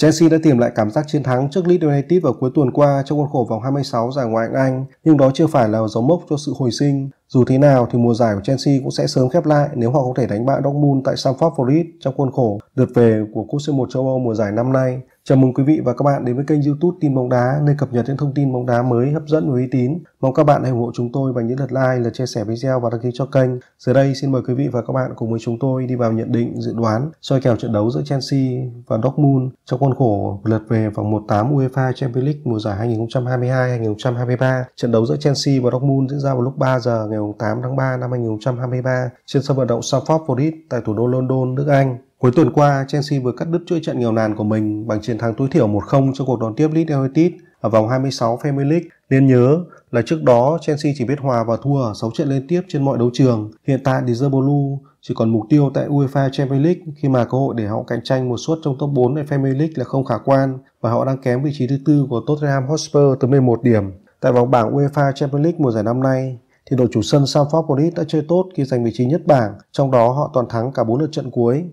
Chelsea đã tìm lại cảm giác chiến thắng trước Leeds United vào cuối tuần qua trong khuôn khổ vòng 26 giải Ngoại hạng Anh, nhưng đó chưa phải là dấu mốc cho sự hồi sinh. Dù thế nào thì mùa giải của Chelsea cũng sẽ sớm khép lại nếu họ không thể đánh bại Dortmund tại Stamford Bridge trong khuôn khổ lượt về của cúp C1 châu Âu mùa giải năm nay. Chào mừng quý vị và các bạn đến với kênh YouTube Tin bóng đá nơi cập nhật những thông tin bóng đá mới hấp dẫn và uy tín. Mong các bạn hãy ủng hộ chúng tôi bằng những lượt like, lượt chia sẻ video và đăng ký cho kênh. Giờ đây xin mời quý vị và các bạn cùng với chúng tôi đi vào nhận định dự đoán soi kèo trận đấu giữa Chelsea và Dortmund trong khuôn khổ lượt về vòng 1/8 UEFA Champions League mùa giải 2022-2023. Trận đấu giữa Chelsea và Dortmund diễn ra vào lúc 3 giờ ngày ngày 8 tháng 3 năm 2023 trên sân vận động Suffolk Forest tại thủ đô London, nước Anh. Cuối tuần qua, Chelsea vừa cắt đứt chuỗi trận nghèo nàn của mình bằng chiến thắng tối thiểu 1-0 trong cuộc đón tiếp Leeds United ở vòng 26 Premier League. Nên nhớ là trước đó Chelsea chỉ biết hòa và thua ở 6 trận liên tiếp trên mọi đấu trường. Hiện tại thì The Blue chỉ còn mục tiêu tại UEFA Champions League khi mà cơ hội để họ cạnh tranh một suất trong top 4 tại Premier League là không khả quan và họ đang kém vị trí thứ tư của Tottenham Hotspur tới 11 điểm. Tại vòng bảng UEFA Champions League mùa giải năm nay, thì đội chủ sân Sampdoria đã chơi tốt khi giành vị trí nhất bảng, trong đó họ toàn thắng cả 4 lượt trận cuối.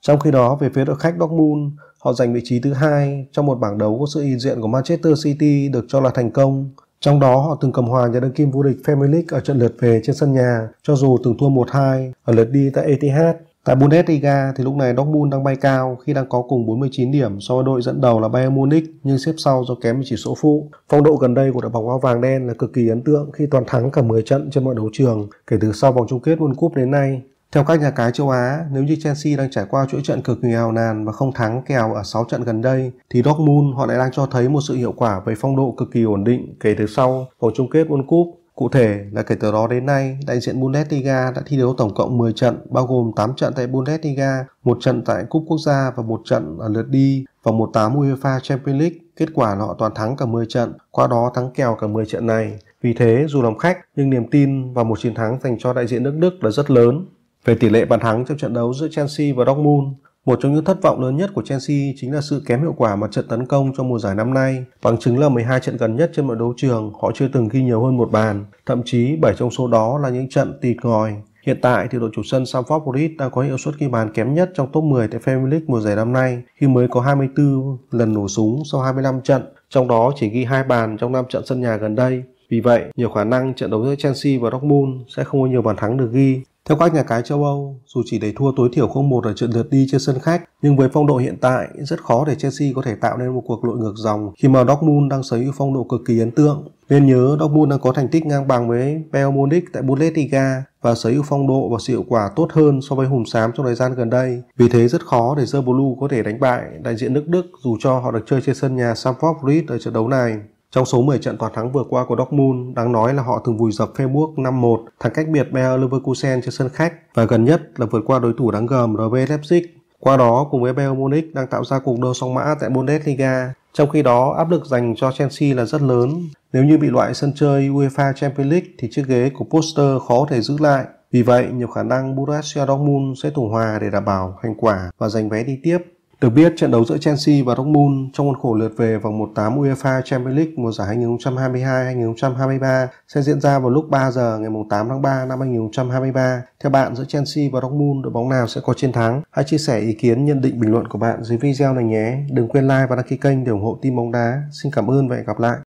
Trong khi đó, về phía đội khách Dortmund, họ giành vị trí thứ hai trong một bảng đấu có sự hiện diện của Manchester City được cho là thành công. Trong đó họ từng cầm hòa nhà đương kim vô địch Premier League ở trận lượt về trên sân nhà, cho dù từng thua 1-2 ở lượt đi tại Etihad. Tại Bundesliga thì lúc này Dortmund đang bay cao khi đang có cùng 49 điểm so với đội dẫn đầu là Bayern Munich nhưng xếp sau do kém chỉ số phụ. Phong độ gần đây của đội bóng áo vàng đen là cực kỳ ấn tượng khi toàn thắng cả 10 trận trên mọi đấu trường kể từ sau vòng chung kết World Cup đến nay. Theo các nhà cái châu Á, nếu như Chelsea đang trải qua chuỗi trận cực kỳ hào nàn và không thắng kèo ở 6 trận gần đây, thì Dortmund họ lại đang cho thấy một sự hiệu quả về phong độ cực kỳ ổn định kể từ sau vòng chung kết World Cup Cụ thể là kể từ đó đến nay, đại diện Bundesliga đã thi đấu tổng cộng 10 trận, bao gồm 8 trận tại Bundesliga, một trận tại Cúp Quốc gia và một trận ở lượt đi vòng 1/8 UEFA Champions League. Kết quả là họ toàn thắng cả 10 trận, qua đó thắng kèo cả 10 trận này. Vì thế, dù làm khách, nhưng niềm tin vào một chiến thắng dành cho đại diện nước Đức là rất lớn. Về tỷ lệ bàn thắng trong trận đấu giữa Chelsea và Dortmund, một trong những thất vọng lớn nhất của Chelsea chính là sự kém hiệu quả mặt trận tấn công trong mùa giải năm nay. Bằng chứng là 12 trận gần nhất trên mọi đấu trường, họ chưa từng ghi nhiều hơn một bàn, thậm chí 7 trong số đó là những trận tịt ngòi. Hiện tại thì đội chủ sân Stamford Bridge đang có hiệu suất ghi bàn kém nhất trong top 10 tại Premier League mùa giải năm nay khi mới có 24 lần nổ súng sau 25 trận, trong đó chỉ ghi hai bàn trong 5 trận sân nhà gần đây. Vì vậy, nhiều khả năng trận đấu giữa Chelsea và Dortmund sẽ không có nhiều bàn thắng được ghi. Theo các nhà cái châu Âu, dù chỉ để thua tối thiểu 0-1 ở trận lượt đi trên sân khách, nhưng với phong độ hiện tại, rất khó để Chelsea có thể tạo nên một cuộc lội ngược dòng khi mà Dortmund đang sở hữu phong độ cực kỳ ấn tượng. Nên nhớ Dortmund đang có thành tích ngang bằng với Bayern Munich tại Bundesliga và sở hữu phong độ và sự hiệu quả tốt hơn so với Hùng Xám trong thời gian gần đây. Vì thế rất khó để The Blue có thể đánh bại đại diện nước Đức dù cho họ được chơi trên sân nhà Stamford Bridge ở trận đấu này. Trong số 10 trận toàn thắng vừa qua của Dortmund, đáng nói là họ từng vùi dập Feyenoord 5-1, thắng cách biệt Bayer Leverkusen trên sân khách và gần nhất là vượt qua đối thủ đáng gờm RB Leipzig. Qua đó, cùng với Bayern Munich đang tạo ra cuộc đua song mã tại Bundesliga. Trong khi đó, áp lực dành cho Chelsea là rất lớn. Nếu như bị loại sân chơi UEFA Champions League thì chiếc ghế của Poster khó thể giữ lại. Vì vậy, nhiều khả năng Borussia Dortmund sẽ thủ hòa để đảm bảo hành quả và giành vé đi tiếp. Được biết, trận đấu giữa Chelsea và Dortmund trong khuôn khổ lượt về vòng 1/8 UEFA Champions League mùa giải 2022-2023 sẽ diễn ra vào lúc 3 giờ ngày 8 tháng 3 năm 2023. Theo bạn, giữa Chelsea và Dortmund, đội bóng nào sẽ có chiến thắng? Hãy chia sẻ ý kiến, nhận định, bình luận của bạn dưới video này nhé. Đừng quên like và đăng ký kênh để ủng hộ team bóng đá. Xin cảm ơn và hẹn gặp lại.